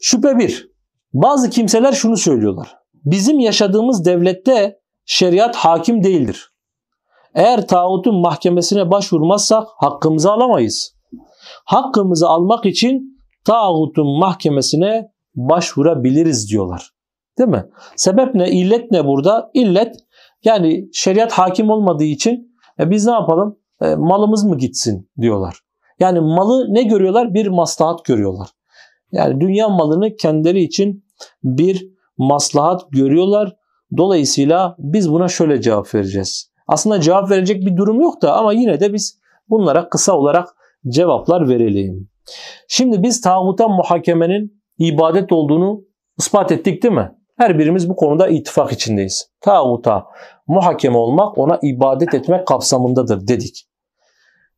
Şüphe bir, Bazı kimseler şunu söylüyorlar. Bizim yaşadığımız devlette şeriat hakim değildir. Eğer tağutun mahkemesine başvurmazsak hakkımızı alamayız. Hakkımızı almak için tağutun mahkemesine başvurabiliriz diyorlar. Değil mi? Sebep ne? İllet ne burada? İllet yani şeriat hakim olmadığı için e, biz ne yapalım? E, malımız mı gitsin diyorlar. Yani malı ne görüyorlar? Bir maslahat görüyorlar. Yani dünya malını kendileri için bir maslahat görüyorlar. Dolayısıyla biz buna şöyle cevap vereceğiz. Aslında cevap verecek bir durum yok da ama yine de biz bunlara kısa olarak cevaplar verelim. Şimdi biz tağuta muhakemenin ibadet olduğunu ispat ettik değil mi? Her birimiz bu konuda ittifak içindeyiz. Tağuta muhakeme olmak ona ibadet etmek kapsamındadır dedik.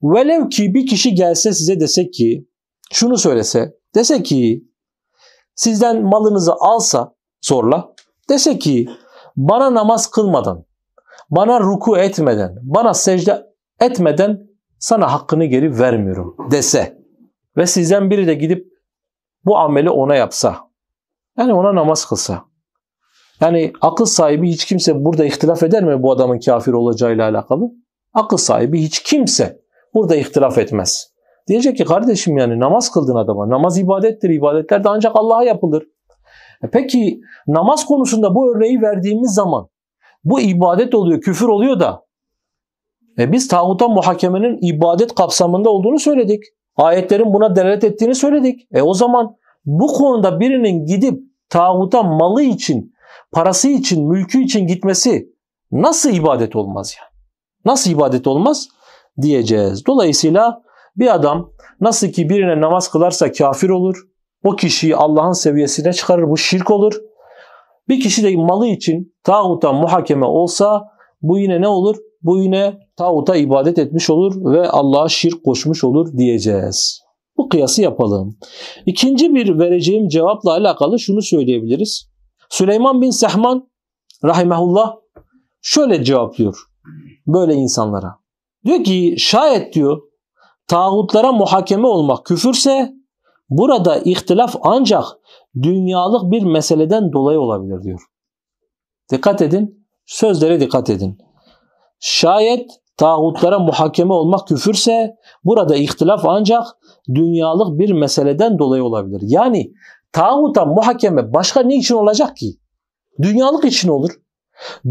Velev ki bir kişi gelse size desek ki şunu söylese Dese ki sizden malınızı alsa zorla dese ki bana namaz kılmadan, bana ruku etmeden, bana secde etmeden sana hakkını geri vermiyorum dese ve sizden biri de gidip bu ameli ona yapsa yani ona namaz kılsa yani akıl sahibi hiç kimse burada ihtilaf eder mi bu adamın kafir olacağıyla alakalı? Akıl sahibi hiç kimse burada ihtilaf etmez. Diyecek ki kardeşim yani namaz kıldın adama. Namaz ibadettir. İbadetler de ancak Allah'a yapılır. E peki namaz konusunda bu örneği verdiğimiz zaman bu ibadet oluyor, küfür oluyor da e biz tağuta muhakemenin ibadet kapsamında olduğunu söyledik. Ayetlerin buna delalet ettiğini söyledik. E o zaman bu konuda birinin gidip tağuta malı için, parası için, mülkü için gitmesi nasıl ibadet olmaz ya? Yani? Nasıl ibadet olmaz diyeceğiz. Dolayısıyla bir adam nasıl ki birine namaz kılarsa kafir olur, o kişiyi Allah'ın seviyesine çıkarır, bu şirk olur. Bir kişi de malı için tağuta muhakeme olsa bu yine ne olur? Bu yine tağuta ibadet etmiş olur ve Allah'a şirk koşmuş olur diyeceğiz. Bu kıyası yapalım. İkinci bir vereceğim cevapla alakalı şunu söyleyebiliriz. Süleyman bin Sehman rahimehullah şöyle cevaplıyor böyle insanlara. Diyor ki şayet diyor tağutlara muhakeme olmak küfürse burada ihtilaf ancak dünyalık bir meseleden dolayı olabilir diyor. Dikkat edin, sözlere dikkat edin. Şayet tağutlara muhakeme olmak küfürse burada ihtilaf ancak dünyalık bir meseleden dolayı olabilir. Yani tağuta muhakeme başka ne için olacak ki? Dünyalık için olur.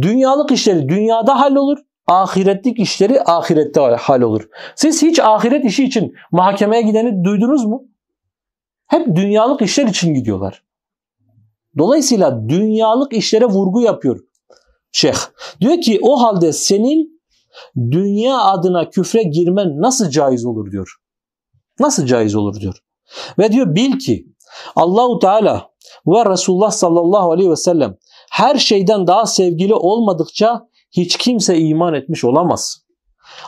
Dünyalık işleri dünyada hallolur ahiretlik işleri ahirette hal olur. Siz hiç ahiret işi için mahkemeye gideni duydunuz mu? Hep dünyalık işler için gidiyorlar. Dolayısıyla dünyalık işlere vurgu yapıyor şeyh. Diyor ki o halde senin dünya adına küfre girmen nasıl caiz olur diyor. Nasıl caiz olur diyor. Ve diyor bil ki Allahu Teala ve Resulullah sallallahu aleyhi ve sellem her şeyden daha sevgili olmadıkça hiç kimse iman etmiş olamaz.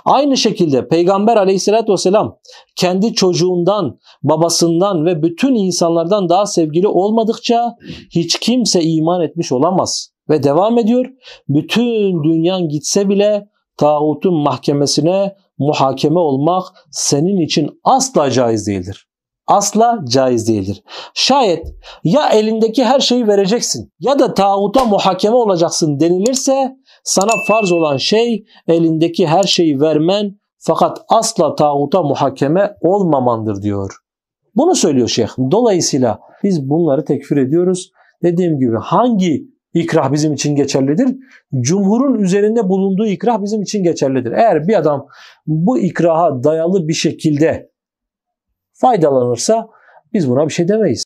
Aynı şekilde Peygamber aleyhissalatü vesselam kendi çocuğundan, babasından ve bütün insanlardan daha sevgili olmadıkça hiç kimse iman etmiş olamaz. Ve devam ediyor. Bütün dünyan gitse bile tağutun mahkemesine muhakeme olmak senin için asla caiz değildir. Asla caiz değildir. Şayet ya elindeki her şeyi vereceksin ya da tağuta muhakeme olacaksın denilirse sana farz olan şey elindeki her şeyi vermen fakat asla tağuta muhakeme olmamandır diyor. Bunu söylüyor şeyh. Dolayısıyla biz bunları tekfir ediyoruz. Dediğim gibi hangi ikrah bizim için geçerlidir? Cumhurun üzerinde bulunduğu ikrah bizim için geçerlidir. Eğer bir adam bu ikraha dayalı bir şekilde faydalanırsa biz buna bir şey demeyiz.